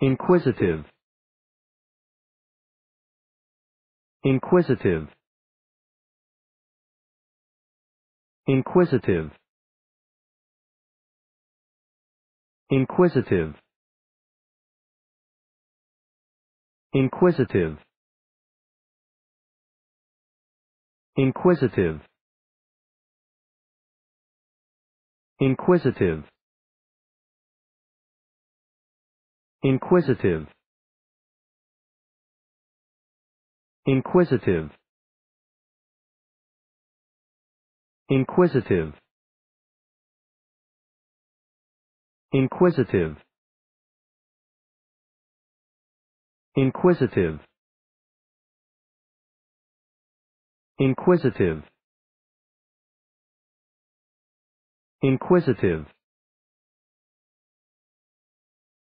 Inquisitive. Inquisitive. Inquisitive. Inquisitive. Inquisitive. Inquisitive. Inquisitive. Inquisitive. Inquisitive. Inquisitive. Inquisitive. Inquisitive. Inquisitive. Inquisitive.